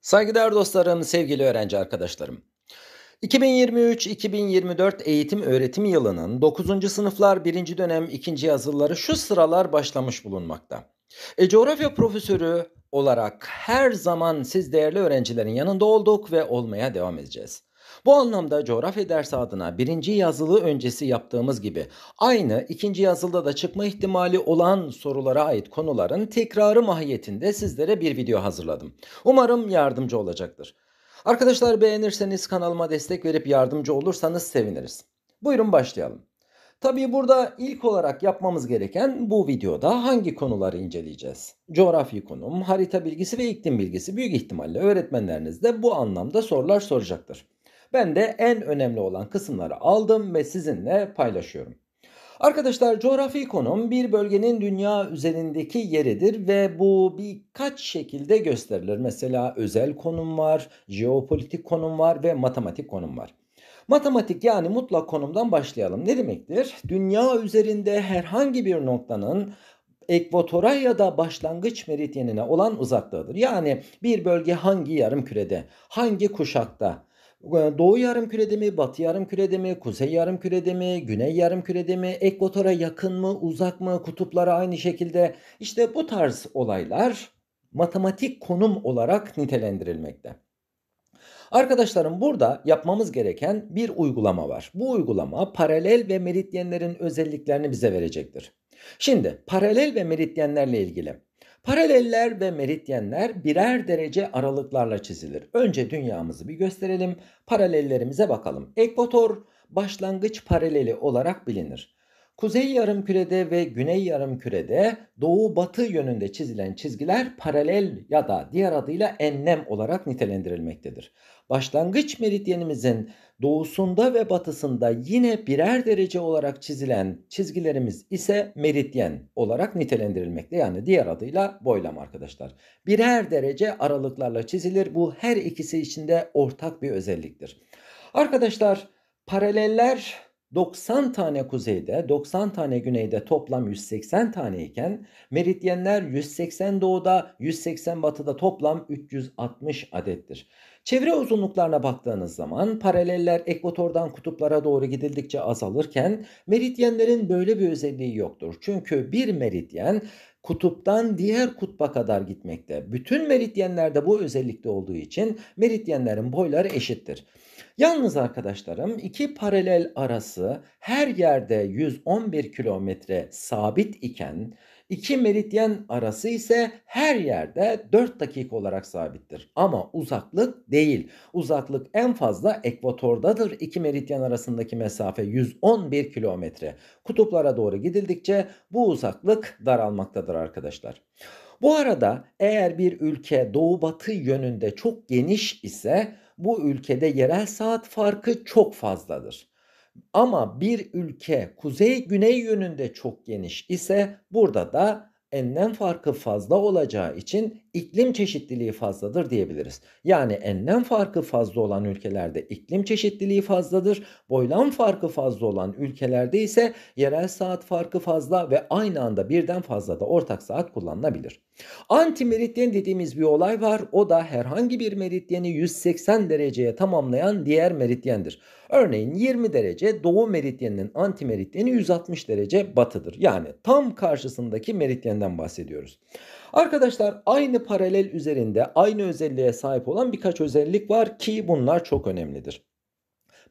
Saygıdeğer dostlarım, sevgili öğrenci arkadaşlarım. 2023-2024 eğitim öğretim yılının 9. sınıflar 1. dönem 2. yazıları şu sıralar başlamış bulunmakta. E, coğrafya profesörü olarak her zaman siz değerli öğrencilerin yanında olduk ve olmaya devam edeceğiz. Bu anlamda coğrafya dersi adına birinci yazılı öncesi yaptığımız gibi aynı ikinci yazılıda da çıkma ihtimali olan sorulara ait konuların tekrarı mahiyetinde sizlere bir video hazırladım. Umarım yardımcı olacaktır. Arkadaşlar beğenirseniz kanalıma destek verip yardımcı olursanız seviniriz. Buyurun başlayalım. Tabii burada ilk olarak yapmamız gereken bu videoda hangi konuları inceleyeceğiz? Coğrafi konum, harita bilgisi ve iklim bilgisi büyük ihtimalle öğretmenleriniz de bu anlamda sorular soracaktır. Ben de en önemli olan kısımları aldım ve sizinle paylaşıyorum. Arkadaşlar coğrafi konum bir bölgenin dünya üzerindeki yeridir ve bu birkaç şekilde gösterilir. Mesela özel konum var, jeopolitik konum var ve matematik konum var. Matematik yani mutlak konumdan başlayalım. Ne demektir? Dünya üzerinde herhangi bir noktanın ekvatora ya da başlangıç meridyenine olan uzaklığıdır. Yani bir bölge hangi yarım kürede, hangi kuşakta, Doğu yarım kürede mi, batı yarım kürede mi, kuzey yarım kürede mi, güney yarım kürede mi, ekvatora yakın mı, uzak mı, kutuplara aynı şekilde işte bu tarz olaylar matematik konum olarak nitelendirilmekte. Arkadaşlarım burada yapmamız gereken bir uygulama var. Bu uygulama paralel ve meridyenlerin özelliklerini bize verecektir. Şimdi paralel ve meridyenlerle ilgili Paraleller ve meridyenler birer derece aralıklarla çizilir. Önce dünyamızı bir gösterelim, paralellerimize bakalım. Ekvator başlangıç paraleli olarak bilinir. Kuzey yarım kürede ve güney yarım kürede doğu batı yönünde çizilen çizgiler paralel ya da diğer adıyla enlem olarak nitelendirilmektedir. Başlangıç meridyenimizin doğusunda ve batısında yine birer derece olarak çizilen çizgilerimiz ise meridyen olarak nitelendirilmekte. Yani diğer adıyla boylam arkadaşlar. Birer derece aralıklarla çizilir. Bu her ikisi içinde ortak bir özelliktir. Arkadaşlar paraleller 90 tane kuzeyde, 90 tane güneyde toplam 180 tane iken meridyenler 180 doğuda, 180 batıda toplam 360 adettir. Çevre uzunluklarına baktığınız zaman paraleller ekvatordan kutuplara doğru gidildikçe azalırken meridyenlerin böyle bir özelliği yoktur. Çünkü bir meridyen kutuptan diğer kutba kadar gitmekte. Bütün meridyenlerde bu özellikte olduğu için meridyenlerin boyları eşittir. Yalnız arkadaşlarım iki paralel arası her yerde 111 kilometre sabit iken iki meridyen arası ise her yerde 4 dakika olarak sabittir. Ama uzaklık değil. Uzaklık en fazla ekvatordadır. İki meridyen arasındaki mesafe 111 kilometre. Kutuplara doğru gidildikçe bu uzaklık daralmaktadır arkadaşlar. Bu arada eğer bir ülke doğu batı yönünde çok geniş ise bu ülkede yerel saat farkı çok fazladır. Ama bir ülke kuzey güney yönünde çok geniş ise burada da enlem farkı fazla olacağı için iklim çeşitliliği fazladır diyebiliriz. Yani enlem farkı fazla olan ülkelerde iklim çeşitliliği fazladır. Boylam farkı fazla olan ülkelerde ise yerel saat farkı fazla ve aynı anda birden fazla da ortak saat kullanılabilir. Antimeridyen dediğimiz bir olay var. O da herhangi bir meridyeni 180 dereceye tamamlayan diğer meridyendir. Örneğin 20 derece doğu meridyeninin antimeridyeni 160 derece batıdır. Yani tam karşısındaki meridyenden bahsediyoruz. Arkadaşlar aynı paralel üzerinde aynı özelliğe sahip olan birkaç özellik var ki bunlar çok önemlidir.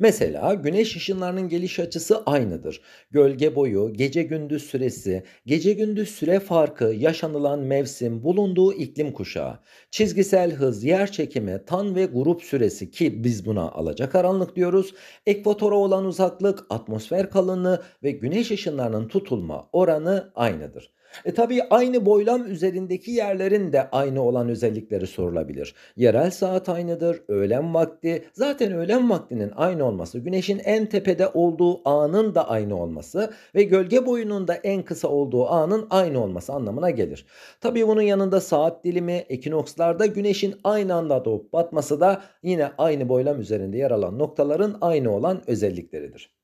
Mesela güneş ışınlarının geliş açısı aynıdır. Gölge boyu, gece gündüz süresi, gece gündüz süre farkı, yaşanılan mevsim, bulunduğu iklim kuşağı, çizgisel hız, yer çekimi, tan ve grup süresi ki biz buna alacak alacakaranlık diyoruz, ekvatora olan uzaklık, atmosfer kalınlığı ve güneş ışınlarının tutulma oranı aynıdır. E tabi aynı boylam üzerindeki yerlerin de aynı olan özellikleri sorulabilir. Yerel saat aynıdır, öğlen vakti, zaten öğlen vaktinin aynı olması, güneşin en tepede olduğu anın da aynı olması ve gölge boyunun da en kısa olduğu anın aynı olması anlamına gelir. Tabi bunun yanında saat dilimi, ekinokslarda güneşin aynı anda doğup batması da yine aynı boylam üzerinde yer alan noktaların aynı olan özellikleridir.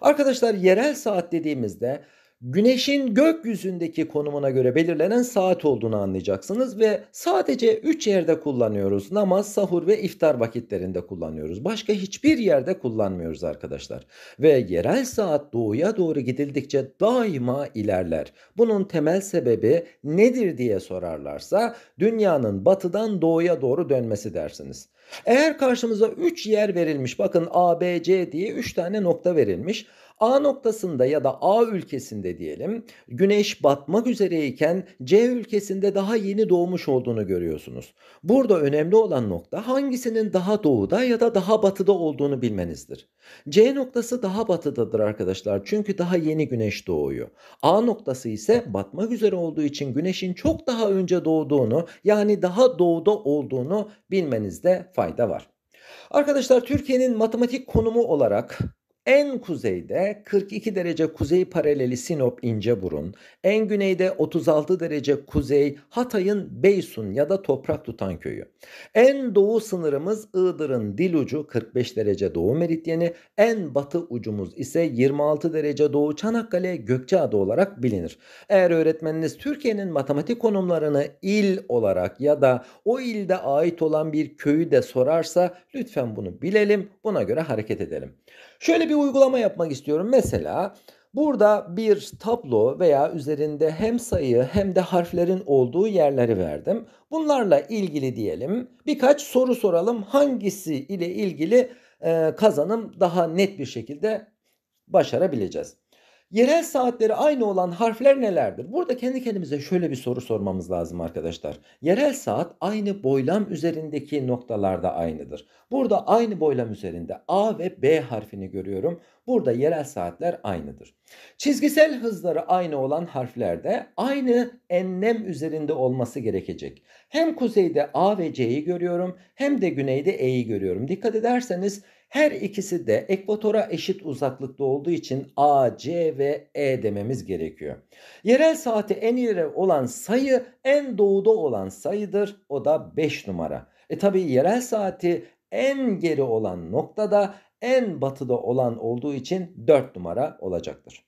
Arkadaşlar yerel saat dediğimizde güneşin gökyüzündeki konumuna göre belirlenen saat olduğunu anlayacaksınız ve sadece 3 yerde kullanıyoruz. Namaz, sahur ve iftar vakitlerinde kullanıyoruz. Başka hiçbir yerde kullanmıyoruz arkadaşlar. Ve yerel saat doğuya doğru gidildikçe daima ilerler. Bunun temel sebebi nedir diye sorarlarsa dünyanın batıdan doğuya doğru dönmesi dersiniz. Eğer karşımıza 3 yer verilmiş bakın A, B, C diye 3 tane nokta verilmiş. A noktasında ya da A ülkesinde diyelim güneş batmak üzereyken C ülkesinde daha yeni doğmuş olduğunu görüyorsunuz. Burada önemli olan nokta hangisinin daha doğuda ya da daha batıda olduğunu bilmenizdir. C noktası daha batıdadır arkadaşlar çünkü daha yeni güneş doğuyor. A noktası ise batmak üzere olduğu için güneşin çok daha önce doğduğunu yani daha doğuda olduğunu bilmenizde fayda var. Arkadaşlar Türkiye'nin matematik konumu olarak en kuzeyde 42 derece kuzey paraleli Sinop İnceburun, en güneyde 36 derece kuzey Hatay'ın Beysun ya da toprak tutan köyü. En doğu sınırımız Iğdır'ın dil ucu 45 derece doğu meridyeni, en batı ucumuz ise 26 derece doğu Çanakkale Gökçeada olarak bilinir. Eğer öğretmeniniz Türkiye'nin matematik konumlarını il olarak ya da o ilde ait olan bir köyü de sorarsa lütfen bunu bilelim, buna göre hareket edelim. Şöyle bir uygulama yapmak istiyorum. Mesela burada bir tablo veya üzerinde hem sayı hem de harflerin olduğu yerleri verdim. Bunlarla ilgili diyelim birkaç soru soralım. Hangisi ile ilgili kazanım daha net bir şekilde başarabileceğiz. Yerel saatleri aynı olan harfler nelerdir? Burada kendi kendimize şöyle bir soru sormamız lazım arkadaşlar. Yerel saat aynı boylam üzerindeki noktalarda aynıdır. Burada aynı boylam üzerinde A ve B harfini görüyorum. Burada yerel saatler aynıdır. Çizgisel hızları aynı olan harflerde aynı enlem üzerinde olması gerekecek. Hem kuzeyde A ve C'yi görüyorum hem de güneyde E'yi görüyorum. Dikkat ederseniz her ikisi de ekvatora eşit uzaklıkta olduğu için A, C ve E dememiz gerekiyor. Yerel saati en ileri olan sayı en doğuda olan sayıdır. O da 5 numara. E tabi yerel saati en geri olan noktada en batıda olan olduğu için 4 numara olacaktır.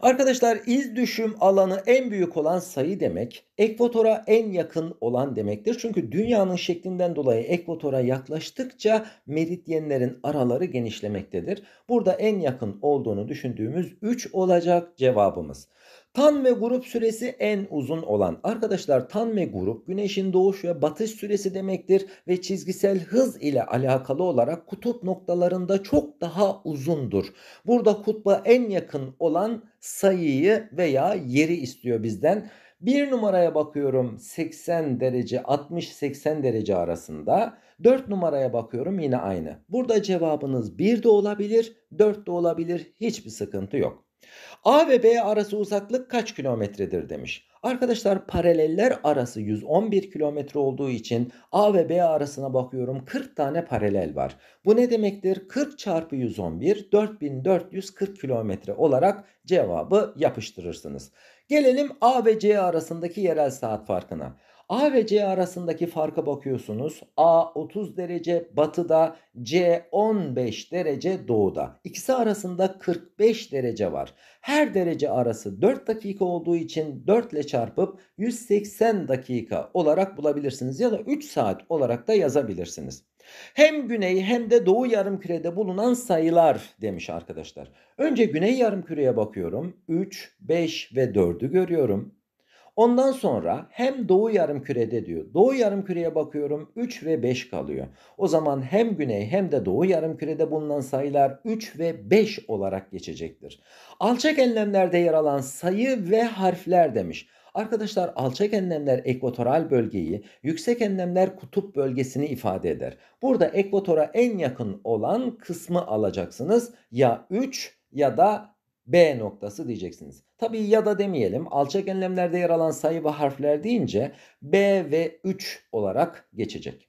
Arkadaşlar iz düşüm alanı en büyük olan sayı demek. Ekvatora en yakın olan demektir. Çünkü dünyanın şeklinden dolayı ekvatora yaklaştıkça meridyenlerin araları genişlemektedir. Burada en yakın olduğunu düşündüğümüz 3 olacak cevabımız. Tan ve grup süresi en uzun olan. Arkadaşlar tan ve grup güneşin doğuş ve batış süresi demektir ve çizgisel hız ile alakalı olarak kutup noktalarında çok daha uzundur. Burada kutba en yakın olan sayıyı veya yeri istiyor bizden. Bir numaraya bakıyorum 80 derece 60-80 derece arasında. 4 numaraya bakıyorum yine aynı. Burada cevabınız 1 de olabilir 4 de olabilir hiçbir sıkıntı yok. A ve B arası uzaklık kaç kilometredir demiş. Arkadaşlar paraleller arası 111 kilometre olduğu için A ve B arasına bakıyorum 40 tane paralel var. Bu ne demektir? 40 çarpı 111 4440 kilometre olarak cevabı yapıştırırsınız. Gelelim A ve C arasındaki yerel saat farkına. A ve C arasındaki farka bakıyorsunuz. A 30 derece batıda, C 15 derece doğuda. İkisi arasında 45 derece var. Her derece arası 4 dakika olduğu için 4 ile çarpıp 180 dakika olarak bulabilirsiniz ya da 3 saat olarak da yazabilirsiniz. Hem güney hem de doğu yarımkürede bulunan sayılar demiş arkadaşlar. Önce güney yarımküreye bakıyorum. 3, 5 ve 4'ü görüyorum. Ondan sonra hem doğu yarım kürede diyor. Doğu yarım küreye bakıyorum 3 ve 5 kalıyor. O zaman hem güney hem de doğu yarım kürede bulunan sayılar 3 ve 5 olarak geçecektir. Alçak enlemlerde yer alan sayı ve harfler demiş. Arkadaşlar alçak enlemler ekvatoral bölgeyi, yüksek enlemler kutup bölgesini ifade eder. Burada ekvatora en yakın olan kısmı alacaksınız. Ya 3 ya da B noktası diyeceksiniz. Tabi ya da demeyelim. Alçak enlemlerde yer alan sayı ve harfler deyince B ve 3 olarak geçecek.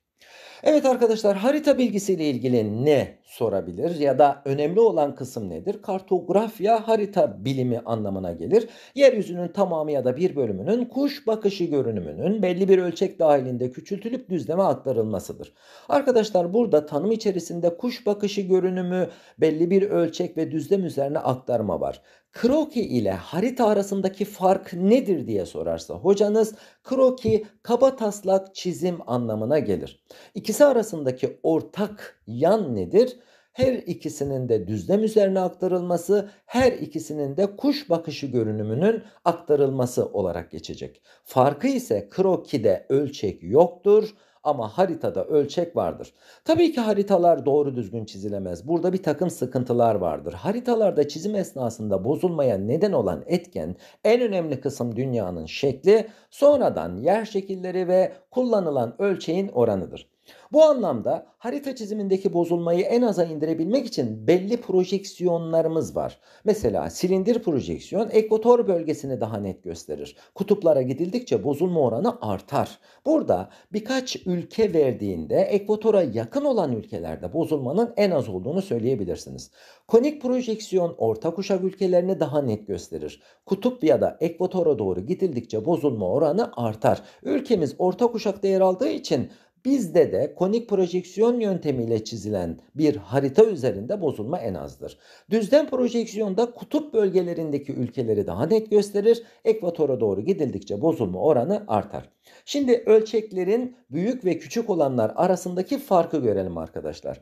Evet arkadaşlar harita bilgisiyle ilgili ne sorabilir ya da önemli olan kısım nedir? Kartografya harita bilimi anlamına gelir. Yeryüzünün tamamı ya da bir bölümünün kuş bakışı görünümünün belli bir ölçek dahilinde küçültülüp düzleme aktarılmasıdır. Arkadaşlar burada tanım içerisinde kuş bakışı görünümü belli bir ölçek ve düzlem üzerine aktarma var. Kroki ile harita arasındaki fark nedir diye sorarsa hocanız kroki kaba taslak çizim anlamına gelir. İkisi arasındaki ortak yan nedir? Her ikisinin de düzlem üzerine aktarılması, her ikisinin de kuş bakışı görünümünün aktarılması olarak geçecek. Farkı ise krokide ölçek yoktur ama haritada ölçek vardır. Tabii ki haritalar doğru düzgün çizilemez. Burada bir takım sıkıntılar vardır. Haritalarda çizim esnasında bozulmaya neden olan etken en önemli kısım dünyanın şekli, sonradan yer şekilleri ve kullanılan ölçeğin oranıdır. Bu anlamda harita çizimindeki bozulmayı en aza indirebilmek için belli projeksiyonlarımız var. Mesela silindir projeksiyon ekvator bölgesini daha net gösterir. Kutuplara gidildikçe bozulma oranı artar. Burada birkaç ülke verdiğinde ekvatora yakın olan ülkelerde bozulmanın en az olduğunu söyleyebilirsiniz. Konik projeksiyon orta kuşak ülkelerini daha net gösterir. Kutup ya da ekvatora doğru gidildikçe bozulma oranı artar. Ülkemiz orta kuşakta yer aldığı için Bizde de konik projeksiyon yöntemiyle çizilen bir harita üzerinde bozulma en azdır. Düzlem projeksiyonda kutup bölgelerindeki ülkeleri daha net gösterir. Ekvatora doğru gidildikçe bozulma oranı artar. Şimdi ölçeklerin büyük ve küçük olanlar arasındaki farkı görelim arkadaşlar.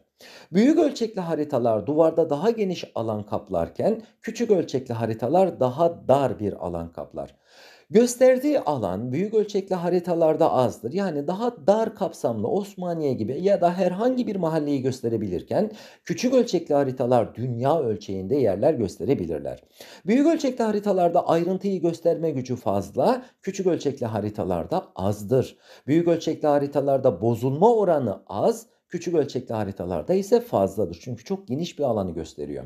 Büyük ölçekli haritalar duvarda daha geniş alan kaplarken küçük ölçekli haritalar daha dar bir alan kaplar. Gösterdiği alan büyük ölçekli haritalarda azdır. Yani daha dar kapsamlı Osmaniye gibi ya da herhangi bir mahalleyi gösterebilirken küçük ölçekli haritalar dünya ölçeğinde yerler gösterebilirler. Büyük ölçekli haritalarda ayrıntıyı gösterme gücü fazla, küçük ölçekli haritalarda azdır. Büyük ölçekli haritalarda bozulma oranı az, küçük ölçekli haritalarda ise fazladır. Çünkü çok geniş bir alanı gösteriyor.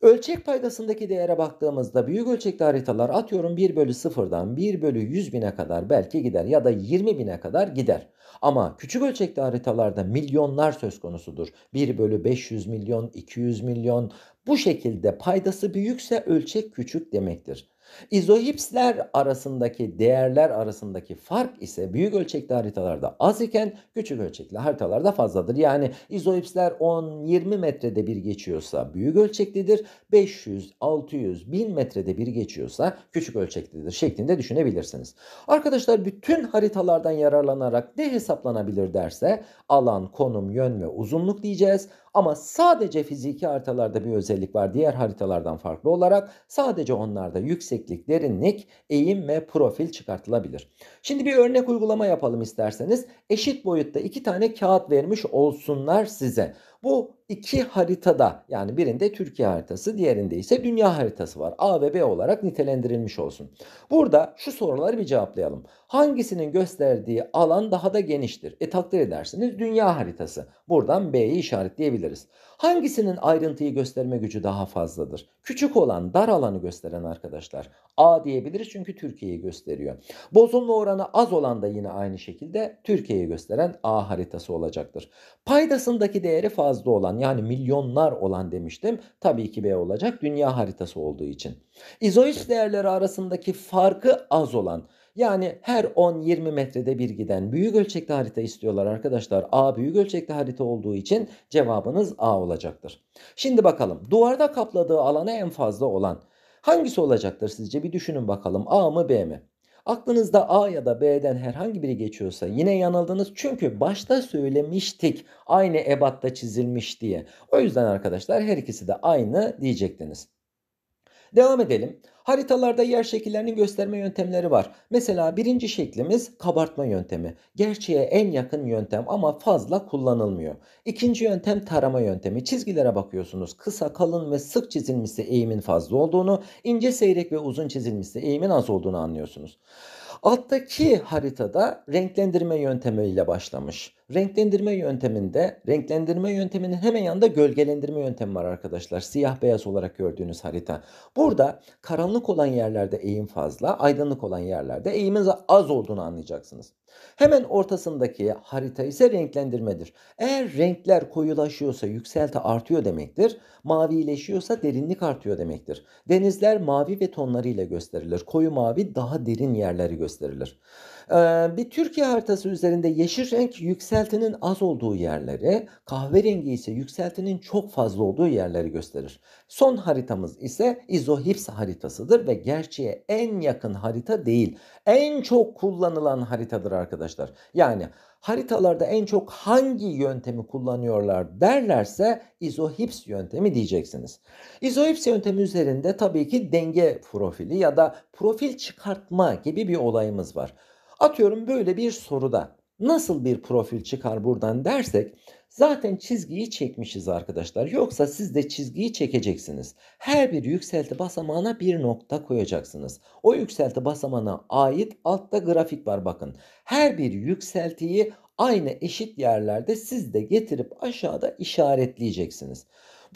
Ölçek paydasındaki değere baktığımızda büyük ölçekli haritalar atıyorum 1 bölü 0'dan 1 bölü 100 bine kadar belki gider ya da 20 bine kadar gider. Ama küçük ölçekli haritalarda milyonlar söz konusudur. 1 bölü 500 milyon, 200 milyon bu şekilde paydası büyükse ölçek küçük demektir. İzohipsler arasındaki değerler arasındaki fark ise büyük ölçekli haritalarda az iken küçük ölçekli haritalarda fazladır. Yani izohipsler 10-20 metrede bir geçiyorsa büyük ölçeklidir. 500, 600, 1000 metrede bir geçiyorsa küçük ölçeklidir şeklinde düşünebilirsiniz. Arkadaşlar bütün haritalardan yararlanarak ne hesaplanabilir derse alan, konum, yön ve uzunluk diyeceğiz. Ama sadece fiziki haritalarda bir özellik var diğer haritalardan farklı olarak. Sadece onlarda yükseklik, derinlik, eğim ve profil çıkartılabilir. Şimdi bir örnek uygulama yapalım isterseniz. Eşit boyutta iki tane kağıt vermiş olsunlar size. Bu iki haritada yani birinde Türkiye haritası diğerinde ise dünya haritası var. A ve B olarak nitelendirilmiş olsun. Burada şu soruları bir cevaplayalım. Hangisinin gösterdiği alan daha da geniştir? E takdir edersiniz dünya haritası. Buradan B'yi işaretleyebiliriz. Hangisinin ayrıntıyı gösterme gücü daha fazladır? Küçük olan dar alanı gösteren arkadaşlar A diyebiliriz çünkü Türkiye'yi gösteriyor. Bozulma oranı az olan da yine aynı şekilde Türkiye'yi gösteren A haritası olacaktır. Paydasındaki değeri fazla olan yani milyonlar olan demiştim. Tabii ki B olacak dünya haritası olduğu için. İzoist değerleri arasındaki farkı az olan yani her 10-20 metrede bir giden büyük ölçekli harita istiyorlar arkadaşlar. A büyük ölçekli harita olduğu için cevabınız A olacaktır. Şimdi bakalım duvarda kapladığı alana en fazla olan hangisi olacaktır sizce? Bir düşünün bakalım A mı B mi? Aklınızda A ya da B'den herhangi biri geçiyorsa yine yanıldınız. Çünkü başta söylemiştik aynı ebatta çizilmiş diye. O yüzden arkadaşlar her ikisi de aynı diyecektiniz. Devam edelim. Haritalarda yer şekillerini gösterme yöntemleri var. Mesela birinci şeklimiz kabartma yöntemi. Gerçeğe en yakın yöntem ama fazla kullanılmıyor. İkinci yöntem tarama yöntemi. Çizgilere bakıyorsunuz. Kısa, kalın ve sık çizilmişse eğimin fazla olduğunu, ince, seyrek ve uzun çizilmişse eğimin az olduğunu anlıyorsunuz. Alttaki haritada renklendirme yöntemiyle başlamış. Renklendirme yönteminde, renklendirme yönteminin hemen yanında gölgelendirme yöntemi var arkadaşlar. Siyah beyaz olarak gördüğünüz harita. Burada karanlık karanlık olan yerlerde eğim fazla, aydınlık olan yerlerde eğimin az olduğunu anlayacaksınız. Hemen ortasındaki harita ise renklendirmedir. Eğer renkler koyulaşıyorsa yükselti artıyor demektir. Mavileşiyorsa derinlik artıyor demektir. Denizler mavi ve tonlarıyla gösterilir. Koyu mavi daha derin yerleri gösterilir. Ee, bir Türkiye haritası üzerinde yeşil renk yükseltinin az olduğu yerleri, kahverengi ise yükseltinin çok fazla olduğu yerleri gösterir. Son haritamız ise izohips haritasıdır ve gerçeğe en yakın harita değil, en çok kullanılan haritadır arkadaşlar arkadaşlar. Yani haritalarda en çok hangi yöntemi kullanıyorlar derlerse izohips yöntemi diyeceksiniz. İzohips yöntemi üzerinde tabii ki denge profili ya da profil çıkartma gibi bir olayımız var. Atıyorum böyle bir soruda Nasıl bir profil çıkar buradan dersek zaten çizgiyi çekmişiz arkadaşlar. Yoksa siz de çizgiyi çekeceksiniz. Her bir yükselti basamağına bir nokta koyacaksınız. O yükselti basamağına ait altta grafik var bakın. Her bir yükseltiyi aynı eşit yerlerde siz de getirip aşağıda işaretleyeceksiniz.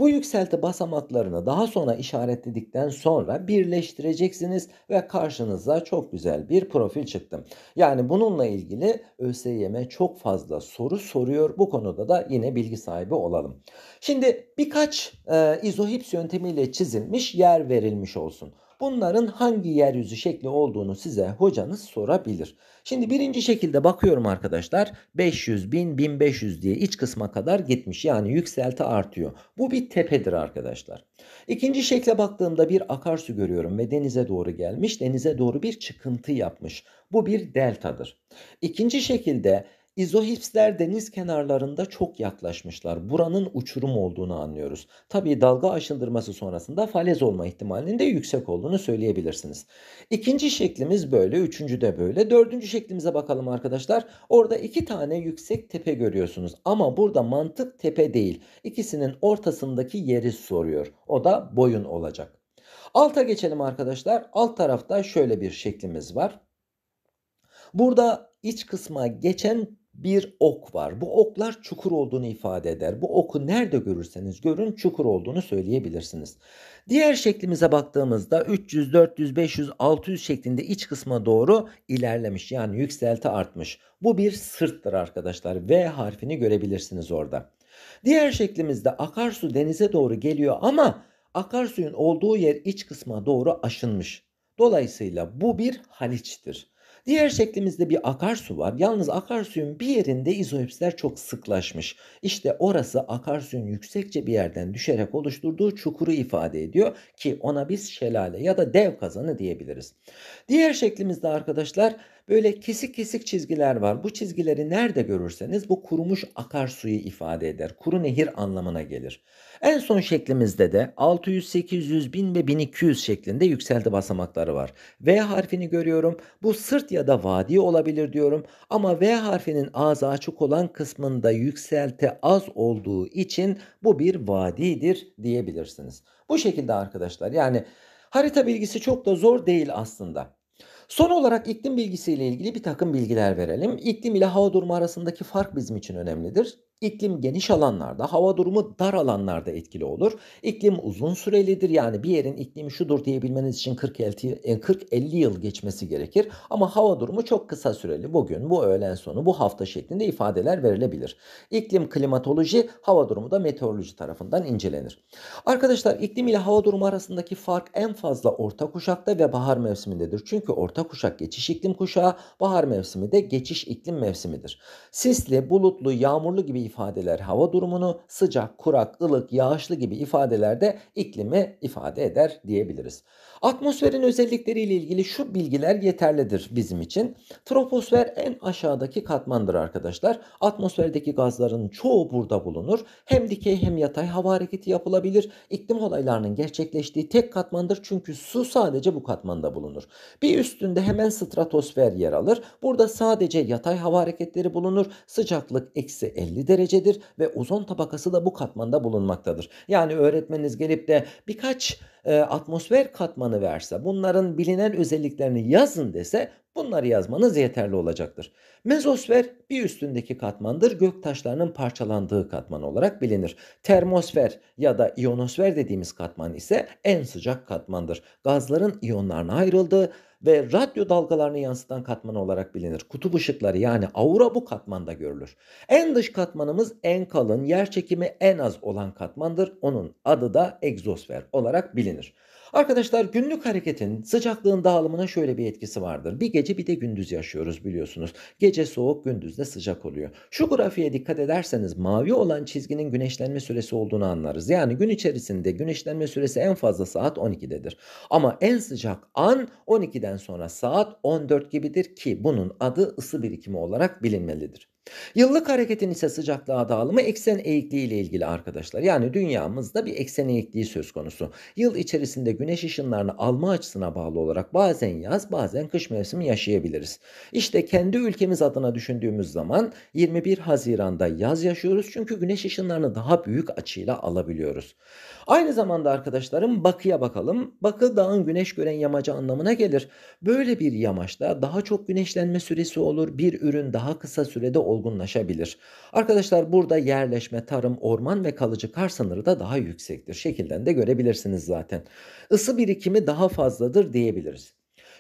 Bu yükselti basamaklarını daha sonra işaretledikten sonra birleştireceksiniz ve karşınıza çok güzel bir profil çıktı. Yani bununla ilgili ÖSYM çok fazla soru soruyor. Bu konuda da yine bilgi sahibi olalım. Şimdi birkaç e, izohips yöntemiyle çizilmiş yer verilmiş olsun. Bunların hangi yeryüzü şekli olduğunu size hocanız sorabilir. Şimdi birinci şekilde bakıyorum arkadaşlar. 500, 1000, 1500 diye iç kısma kadar gitmiş. Yani yükselti artıyor. Bu bir tepedir arkadaşlar. İkinci şekle baktığımda bir akarsu görüyorum ve denize doğru gelmiş. Denize doğru bir çıkıntı yapmış. Bu bir deltadır. İkinci şekilde İzohipsler deniz kenarlarında çok yaklaşmışlar. Buranın uçurum olduğunu anlıyoruz. Tabii dalga aşındırması sonrasında falez olma ihtimalinin de yüksek olduğunu söyleyebilirsiniz. İkinci şeklimiz böyle, üçüncü de böyle. Dördüncü şeklimize bakalım arkadaşlar. Orada iki tane yüksek tepe görüyorsunuz. Ama burada mantık tepe değil. İkisinin ortasındaki yeri soruyor. O da boyun olacak. Alta geçelim arkadaşlar. Alt tarafta şöyle bir şeklimiz var. Burada iç kısma geçen bir ok var. Bu oklar çukur olduğunu ifade eder. Bu oku nerede görürseniz görün çukur olduğunu söyleyebilirsiniz. Diğer şeklimize baktığımızda 300, 400, 500, 600 şeklinde iç kısma doğru ilerlemiş. Yani yükselti artmış. Bu bir sırttır arkadaşlar. V harfini görebilirsiniz orada. Diğer şeklimizde akarsu denize doğru geliyor ama akarsuyun olduğu yer iç kısma doğru aşınmış. Dolayısıyla bu bir haliçtir. Diğer şeklimizde bir akarsu var. Yalnız akarsuyun bir yerinde izohipsler çok sıklaşmış. İşte orası akarsuyun yüksekçe bir yerden düşerek oluşturduğu çukuru ifade ediyor ki ona biz şelale ya da dev kazanı diyebiliriz. Diğer şeklimizde arkadaşlar Böyle kesik kesik çizgiler var. Bu çizgileri nerede görürseniz bu kurumuş akarsuyu ifade eder. Kuru nehir anlamına gelir. En son şeklimizde de 600, 800, 1000 ve 1200 şeklinde yükselti basamakları var. V harfini görüyorum. Bu sırt ya da vadi olabilir diyorum. Ama V harfinin ağzı açık olan kısmında yükselti az olduğu için bu bir vadidir diyebilirsiniz. Bu şekilde arkadaşlar yani harita bilgisi çok da zor değil aslında. Son olarak iklim bilgisiyle ilgili bir takım bilgiler verelim. İklim ile hava durumu arasındaki fark bizim için önemlidir. İklim geniş alanlarda, hava durumu dar alanlarda etkili olur. İklim uzun sürelidir yani bir yerin iklimi şudur diyebilmeniz için 40-50 e, yıl geçmesi gerekir. Ama hava durumu çok kısa süreli. Bugün, bu öğlen sonu, bu hafta şeklinde ifadeler verilebilir. İklim klimatoloji, hava durumu da meteoroloji tarafından incelenir. Arkadaşlar iklim ile hava durumu arasındaki fark en fazla orta kuşakta ve bahar mevsimindedir. Çünkü orta kuşak geçiş iklim kuşağı, bahar mevsimi de geçiş iklim mevsimidir. Sisli, bulutlu, yağmurlu gibi ifadeler hava durumunu, sıcak, kurak, ılık, yağışlı gibi ifadelerde iklimi ifade eder diyebiliriz. Atmosferin özellikleriyle ilgili şu bilgiler yeterlidir bizim için. Troposfer en aşağıdaki katmandır arkadaşlar. Atmosferdeki gazların çoğu burada bulunur. Hem dikey hem yatay hava hareketi yapılabilir. İklim olaylarının gerçekleştiği tek katmandır çünkü su sadece bu katmanda bulunur. Bir üstünde hemen stratosfer yer alır. Burada sadece yatay hava hareketleri bulunur. Sıcaklık eksi 50 derece derecedir ve ozon tabakası da bu katmanda bulunmaktadır. Yani öğretmeniniz gelip de birkaç e, atmosfer katmanı verse bunların bilinen özelliklerini yazın dese Bunları yazmanız yeterli olacaktır. Mezosfer bir üstündeki katmandır. Gök taşlarının parçalandığı katman olarak bilinir. Termosfer ya da iyonosfer dediğimiz katman ise en sıcak katmandır. Gazların iyonlarına ayrıldığı ve radyo dalgalarını yansıtan katman olarak bilinir. Kutup ışıkları yani aura bu katmanda görülür. En dış katmanımız en kalın, yer çekimi en az olan katmandır. Onun adı da egzosfer olarak bilinir. Arkadaşlar günlük hareketin sıcaklığın dağılımına şöyle bir etkisi vardır. Bir gece bir de gündüz yaşıyoruz biliyorsunuz. Gece soğuk gündüz de sıcak oluyor. Şu grafiğe dikkat ederseniz mavi olan çizginin güneşlenme süresi olduğunu anlarız. Yani gün içerisinde güneşlenme süresi en fazla saat 12'dedir. Ama en sıcak an 12'den sonra saat 14 gibidir ki bunun adı ısı birikimi olarak bilinmelidir. Yıllık hareketin ise sıcaklığa dağılımı eksen eğikliği ile ilgili arkadaşlar. Yani dünyamızda bir eksen eğikliği söz konusu. Yıl içerisinde güneş ışınlarını alma açısına bağlı olarak bazen yaz bazen kış mevsimi yaşayabiliriz. İşte kendi ülkemiz adına düşündüğümüz zaman 21 Haziran'da yaz yaşıyoruz. Çünkü güneş ışınlarını daha büyük açıyla alabiliyoruz. Aynı zamanda arkadaşlarım bakıya bakalım. Bakı dağın güneş gören yamacı anlamına gelir. Böyle bir yamaçta daha çok güneşlenme süresi olur. Bir ürün daha kısa sürede olur olgunlaşabilir. Arkadaşlar burada yerleşme, tarım, orman ve kalıcı kar sınırı da daha yüksektir. Şekilden de görebilirsiniz zaten. Isı birikimi daha fazladır diyebiliriz.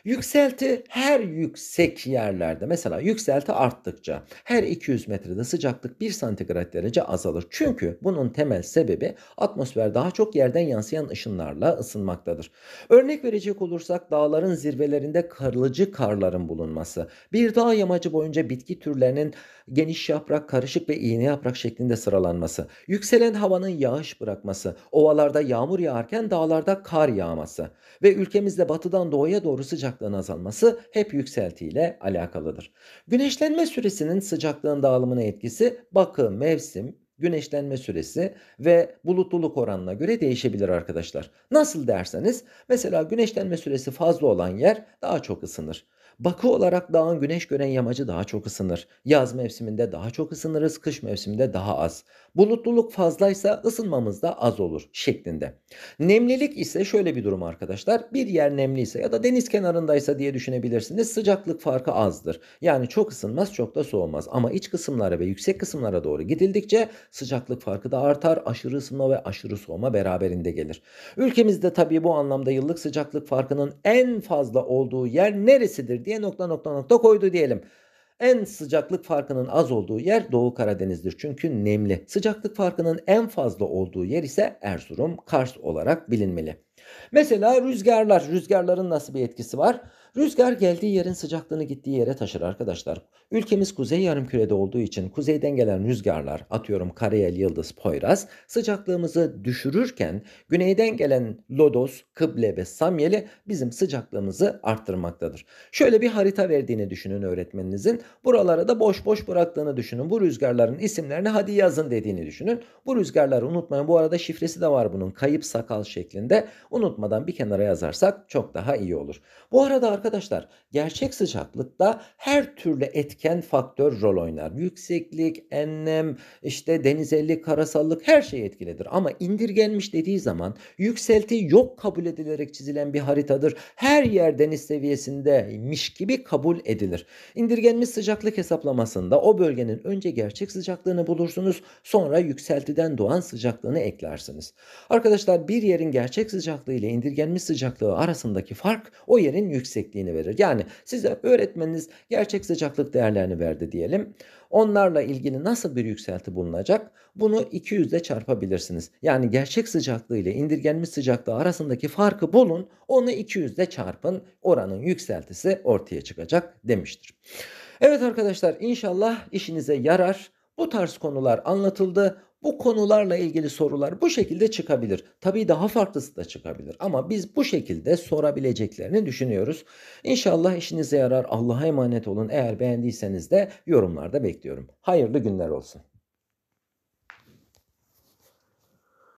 Yükselti her yüksek yerlerde mesela yükselti arttıkça her 200 metrede sıcaklık 1 santigrat derece azalır. Çünkü bunun temel sebebi atmosfer daha çok yerden yansıyan ışınlarla ısınmaktadır. Örnek verecek olursak dağların zirvelerinde karlıcı karların bulunması, bir dağ yamacı boyunca bitki türlerinin geniş yaprak, karışık ve iğne yaprak şeklinde sıralanması, yükselen havanın yağış bırakması, ovalarda yağmur yağarken dağlarda kar yağması ve ülkemizde batıdan doğuya doğru sıcak sıcaklığın azalması hep yükseltiyle alakalıdır. Güneşlenme süresinin sıcaklığın dağılımına etkisi bakı, mevsim, güneşlenme süresi ve bulutluluk oranına göre değişebilir arkadaşlar. Nasıl derseniz mesela güneşlenme süresi fazla olan yer daha çok ısınır. Bakı olarak dağın güneş gören yamacı daha çok ısınır. Yaz mevsiminde daha çok ısınırız, kış mevsiminde daha az. Bulutluluk fazlaysa ısınmamız da az olur şeklinde. Nemlilik ise şöyle bir durum arkadaşlar. Bir yer nemliyse ya da deniz kenarındaysa diye düşünebilirsiniz. Sıcaklık farkı azdır. Yani çok ısınmaz, çok da soğumaz. Ama iç kısımlara ve yüksek kısımlara doğru gidildikçe sıcaklık farkı da artar. Aşırı ısınma ve aşırı soğuma beraberinde gelir. Ülkemizde tabii bu anlamda yıllık sıcaklık farkının en fazla olduğu yer neresidir diye diye nokta nokta nokta koydu diyelim. En sıcaklık farkının az olduğu yer Doğu Karadeniz'dir. Çünkü nemli. Sıcaklık farkının en fazla olduğu yer ise Erzurum, Kars olarak bilinmeli. Mesela rüzgarlar. Rüzgarların nasıl bir etkisi var? Rüzgar geldiği yerin sıcaklığını gittiği yere taşır arkadaşlar. Ülkemiz kuzey yarımkürede olduğu için kuzeyden gelen rüzgarlar atıyorum Kareyel, Yıldız, Poyraz sıcaklığımızı düşürürken güneyden gelen Lodos, Kıble ve Samyeli bizim sıcaklığımızı arttırmaktadır. Şöyle bir harita verdiğini düşünün öğretmeninizin. Buralara da boş boş bıraktığını düşünün. Bu rüzgarların isimlerini hadi yazın dediğini düşünün. Bu rüzgarları unutmayın. Bu arada şifresi de var bunun kayıp sakal şeklinde. Unutmadan bir kenara yazarsak çok daha iyi olur. Bu arada arkadaşlar gerçek sıcaklıkta her türlü etken faktör rol oynar. Yükseklik, enlem, işte denizellik, karasallık her şey etkiledir. Ama indirgenmiş dediği zaman yükselti yok kabul edilerek çizilen bir haritadır. Her yer deniz seviyesindeymiş gibi kabul edilir. İndirgenmiş sıcaklık hesaplamasında o bölgenin önce gerçek sıcaklığını bulursunuz sonra yükseltiden doğan sıcaklığını eklersiniz. Arkadaşlar bir yerin gerçek sıcaklığı ile indirgenmiş sıcaklığı arasındaki fark o yerin yüksekliği yüksekliğini verir. Yani size öğretmeniniz gerçek sıcaklık değerlerini verdi diyelim. Onlarla ilgili nasıl bir yükselti bulunacak? Bunu 200 ile çarpabilirsiniz. Yani gerçek sıcaklığı ile indirgenmiş sıcaklığı arasındaki farkı bulun. Onu 200 ile çarpın. Oranın yükseltisi ortaya çıkacak demiştir. Evet arkadaşlar inşallah işinize yarar. Bu tarz konular anlatıldı. Bu konularla ilgili sorular bu şekilde çıkabilir. Tabii daha farklısı da çıkabilir ama biz bu şekilde sorabileceklerini düşünüyoruz. İnşallah işinize yarar. Allah'a emanet olun. Eğer beğendiyseniz de yorumlarda bekliyorum. Hayırlı günler olsun.